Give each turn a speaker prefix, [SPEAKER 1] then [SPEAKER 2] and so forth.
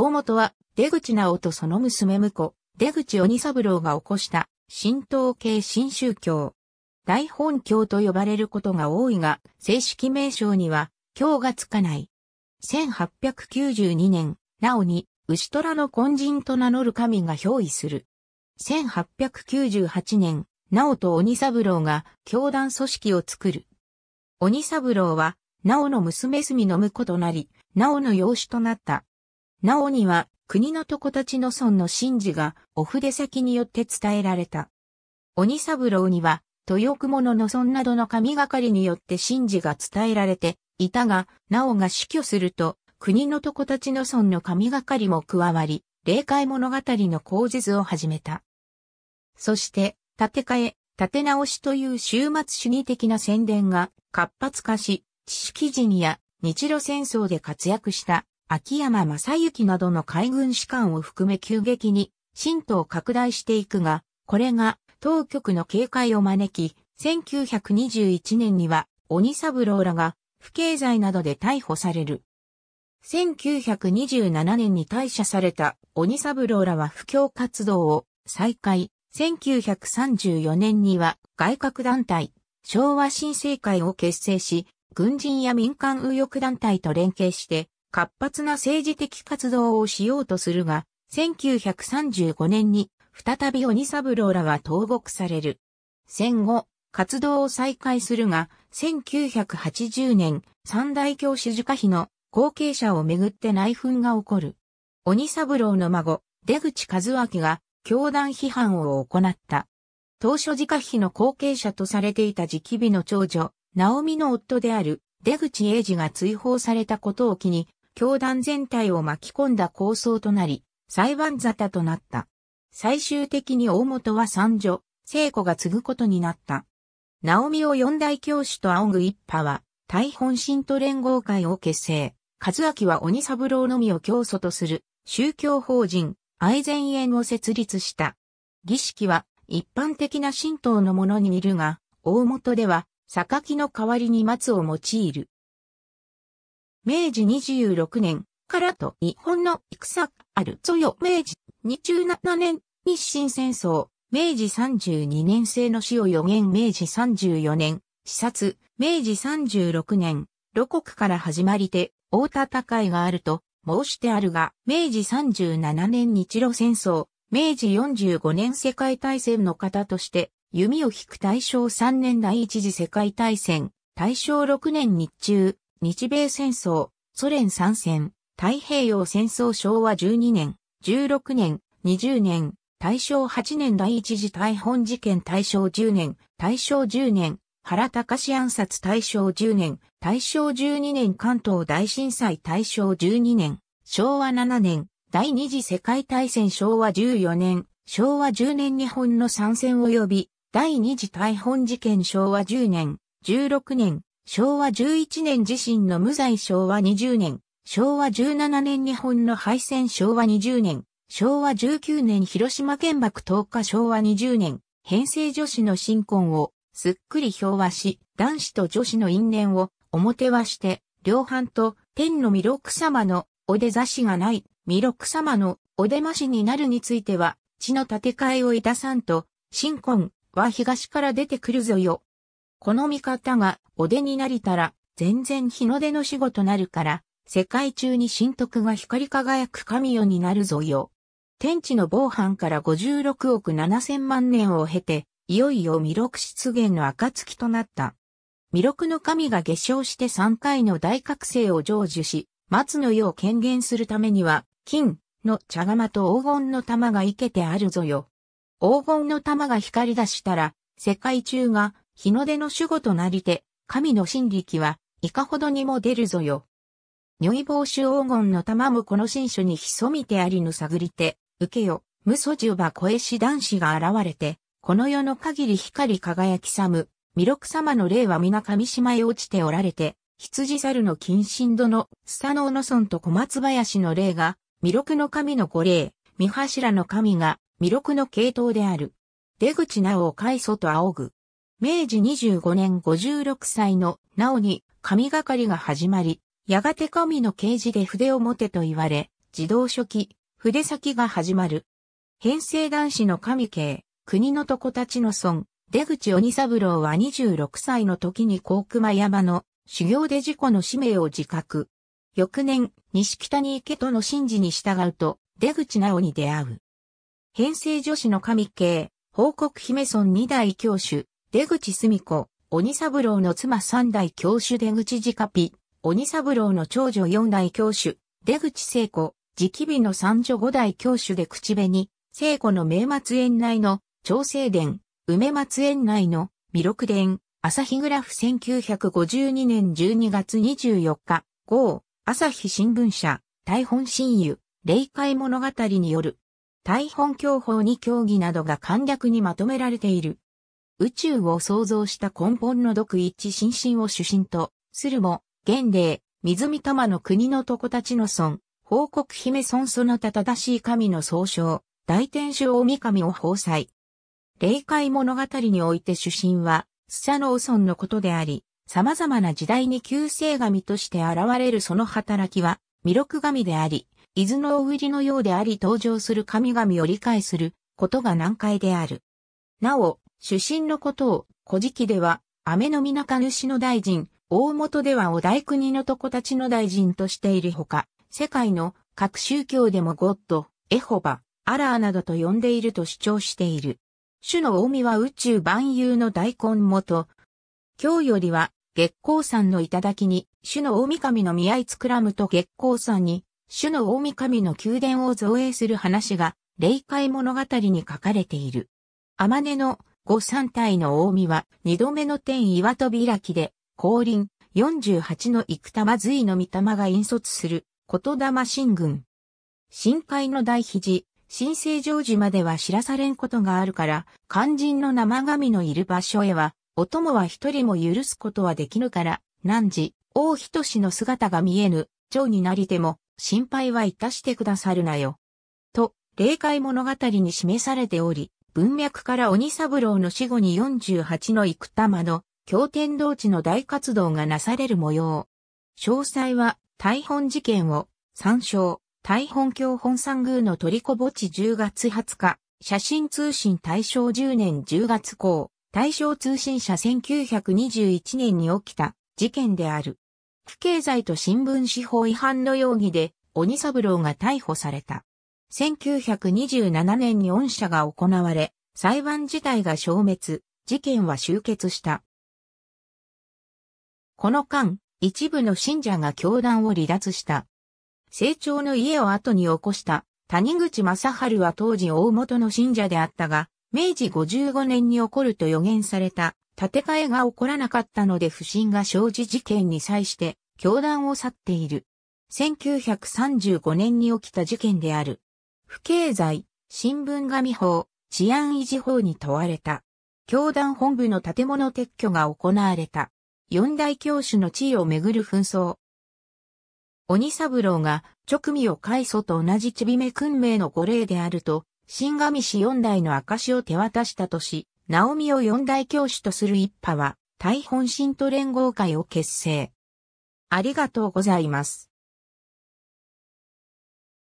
[SPEAKER 1] 大本は出口直とその娘婿、出口鬼三郎が起こした神道系新宗教。大本教と呼ばれることが多いが、正式名称には教がつかない。1892年、なおに、牛虎の根人と名乗る神が憑依する。1898年、なおと鬼三郎が教団組織を作る。鬼三郎は、なおの娘住の婿となり、なおの養子となった。なおには、国のとこたちの村の神事が、お筆先によって伝えられた。鬼三郎には、豊雲の村などの神がかりによって神事が伝えられていたが、なおが死去すると、国のとこたちの村の神がかりも加わり、霊界物語の口実を始めた。そして、建て替え、建て直しという終末主義的な宣伝が活発化し、知識人や日露戦争で活躍した秋山正幸などの海軍士官を含め急激に、新党拡大していくが、これが当局の警戒を招き、1921年には鬼三郎らが不敬罪などで逮捕される。1927年に退社された鬼三郎らは不況活動を再開。1934年には外郭団体、昭和新政会を結成し、軍人や民間右翼団体と連携して活発な政治的活動をしようとするが、1935年に再び鬼三郎らは投獄される。戦後、活動を再開するが、1980年、三大教師受可費の後継者をめぐって内紛が起こる。鬼三郎の孫、出口和明が教団批判を行った。当初自家費の後継者とされていた直美の長女、直美の夫である出口英二が追放されたことを機に、教団全体を巻き込んだ構想となり、裁判沙汰となった。最終的に大本は三女、聖子が継ぐことになった。直美を四大教師と仰ぐ一派は、大本信徒連合会を結成。和明は鬼三郎のみを教祖とする宗教法人愛善園を設立した。儀式は一般的な神道のものに似るが、大元では、榊の代わりに松を用いる。明治26年からと日本の戦あるぞよ明治27年日清戦争、明治32年生の死を予言明治34年、視察、明治36年、露国から始まりて、大戦いがあると申してあるが、明治37年日露戦争、明治45年世界大戦の方として、弓を引く大正3年第一次世界大戦、大正6年日中、日米戦争、ソ連参戦、太平洋戦争昭和12年、16年、20年、大正8年第一次大本事件大正10年、大正10年、原隆暗殺大正10年、大正12年関東大震災大正12年、昭和7年、第二次世界大戦昭和14年、昭和10年日本の参戦及び、第二次大本事件昭和10年、16年、昭和11年自身の無罪昭和20年、昭和17年日本の敗戦昭和20年、昭和19年広島県爆投下昭和20年、編成女子の新婚をすっくり評和し、男子と女子の因縁を表はして、両半と天の弥勒様のお出差しがない弥勒様のお出ましになるについては、地の建て替えをいたさんと、新婚は東から出てくるぞよ。この見方がお出になりたら、全然日の出の仕事なるから、世界中に神徳が光り輝く神よになるぞよ。天地の防犯から56億7000万年を経て、いよいよ弥勒出現の暁となった。弥勒の神が下生して3回の大覚醒を成就し、松の世を権限するためには、金の茶釜と黄金の玉が生けてあるぞよ。黄金の玉が光り出したら、世界中が日の出の守護となりて、神の真力は、いかほどにも出るぞよ。如意帽子黄金の玉もこの新書に潜みてありぬ探りて、受けよ、無素十ば小師男子が現れて、この世の限り光り輝きさむ、弥勒様の霊は皆上島へ落ちておられて、羊猿の近親殿、スタノオノンと小松林の霊が、弥勒の神の御霊、三柱の神が、弥勒の系統である。出口なおを海祖と仰ぐ。明治25年56歳のなおに神がかりが始まり、やがて神の啓示で筆を持てと言われ、自動書記、筆先が始まる。編成男子の神系、国の床たちの孫、出口鬼三郎は26歳の時に高熊山の修行で事故の使命を自覚。翌年、西北に行けとの神事に従うと、出口直に出会う。編成女子の神系、報告姫村二代教主、出口澄子、鬼三郎の妻三代教主出口直美、鬼三郎の長女四代教主、出口聖子、直美の三女五代教主で口紅、聖子の名末園内の長生殿、梅松園内の弥勒殿、朝日グラフ1952年12月24日、号、朝日新聞社、大本親友、霊界物語による、大本教法に教義などが簡略にまとめられている。宇宙を創造した根本の独一心身を主神と、するも、元霊、水見玉の国の床たちの尊、報告姫尊そのた正しい神の総称、大天守大神を放祭。霊界物語において主神は、スチャノオソンのことであり、様々な時代に救世神として現れるその働きは、弥勒神であり、伊豆の売りのようであり登場する神々を理解することが難解である。なお、主審のことを、古事記では、雨の皆か主の大臣、大元ではお大国のこたちの大臣としているほか、世界の各宗教でもゴッド、エホバ、アラーなどと呼んでいると主張している。主の大見は宇宙万有の大根元。今日よりは月光山の頂に、主の大神の宮いつくらむと月光山に、主の大神の宮殿を造営する話が、霊界物語に書かれている。天音の五三体の大見は、二度目の天岩戸開きで、降臨、四十八の幾玉随の御霊が引率する、言霊新軍。深海の大肘、新生城寺までは知らされんことがあるから、肝心の生神のいる場所へは、お供は一人も許すことはできぬから、何時、王人氏の姿が見えぬ、長になりても、心配はいたしてくださるなよ。と、霊界物語に示されており、文脈から鬼三郎の死後に48の幾玉の経天道地の大活動がなされる模様。詳細は、大本事件を参照、大本教本山宮の取りこぼち10月20日、写真通信大正10年10月号、大正通信社1921年に起きた事件である。不経済と新聞司法違反の容疑で、鬼三郎が逮捕された。1927年に恩赦が行われ、裁判自体が消滅、事件は終結した。この間、一部の信者が教団を離脱した。成長の家を後に起こした谷口正春は当時大元の信者であったが、明治55年に起こると予言された建て替えが起こらなかったので不審が生じ事件に際して教団を去っている。1935年に起きた事件である。不敬罪、新聞紙法、治安維持法に問われた。教団本部の建物撤去が行われた。四大教主の地位をめぐる紛争。鬼三郎が直味を開祖と同じちびめ訓命の御霊であると、新神氏四代の証を手渡したとし、直美を四大教主とする一派は、大本信と連合会を結成。ありがとうございます。